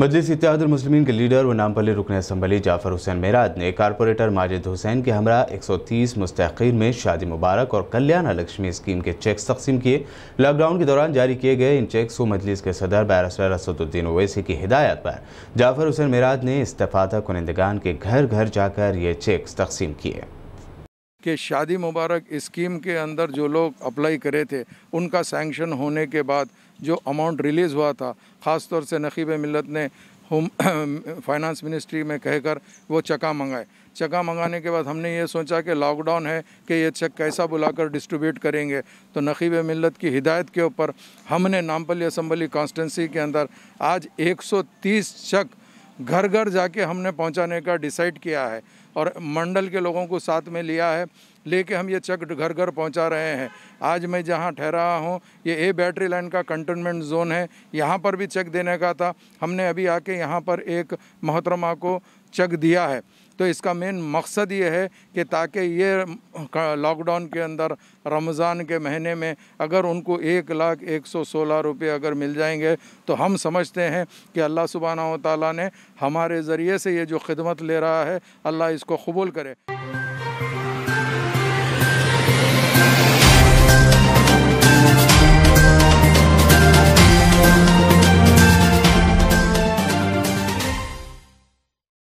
मजलिस इतिहाद मुस्लिम के लीडर व नामपली रुकन असम्बली जाफर हुसैन मेराज ने कारपोरेटर माजिद हुसैन के हमरा 130 मुस्तकिन में शादी मुबारक और कल्याण लक्ष्मी स्कीम के चेक तकसीम किए लॉकडाउन के दौरान जारी किए गए इन चेक्स को मजलिस के सदर बैरसर असदुद्दीन ओवैसी की हिदायत पर जाफर हुसैन मेराज ने इस्तफाता कुनंदगान के घर घर जाकर ये चेक तकसीम किए कि शादी मुबारक स्कीम के अंदर जो लोग अप्लाई करे थे उनका सैंक्शन होने के बाद जो अमाउंट रिलीज़ हुआ था ख़ास तौर से नखीब मिलत ने होम फाइनेंस मिनिस्ट्री में कहकर वो चका मंगाए चका मंगाने के बाद हमने ये सोचा कि लॉकडाउन है कि ये चेक कैसा बुलाकर डिस्ट्रीब्यूट करेंगे तो नखीब मिलत की हिदायत के ऊपर हमने नामपली असम्बली कॉन्स्टेंसी के अंदर आज 130 चक घर घर जाके हमने पहुंचाने का डिसाइड किया है और मंडल के लोगों को साथ में लिया है लेके हम ये चक घर घर पहुंचा रहे हैं आज मैं जहां ठहरा हूं ये ए बैटरी लाइन का कंटेनमेंट जोन है यहां पर भी चक देने का था हमने अभी आके यहां पर एक मोहतरमा को चक दिया है तो इसका मेन मकसद ये है कि ताकि ये लॉकडाउन के अंदर रमज़ान के महीने में अगर उनको एक लाख एक सौ सोलह रुपये अगर मिल जाएंगे तो हम समझते हैं कि अल्लाह सुबहाना ताली ने हमारे ज़रिए से ये जो खिदमत ले रहा है अल्लाह इसको कबूल करे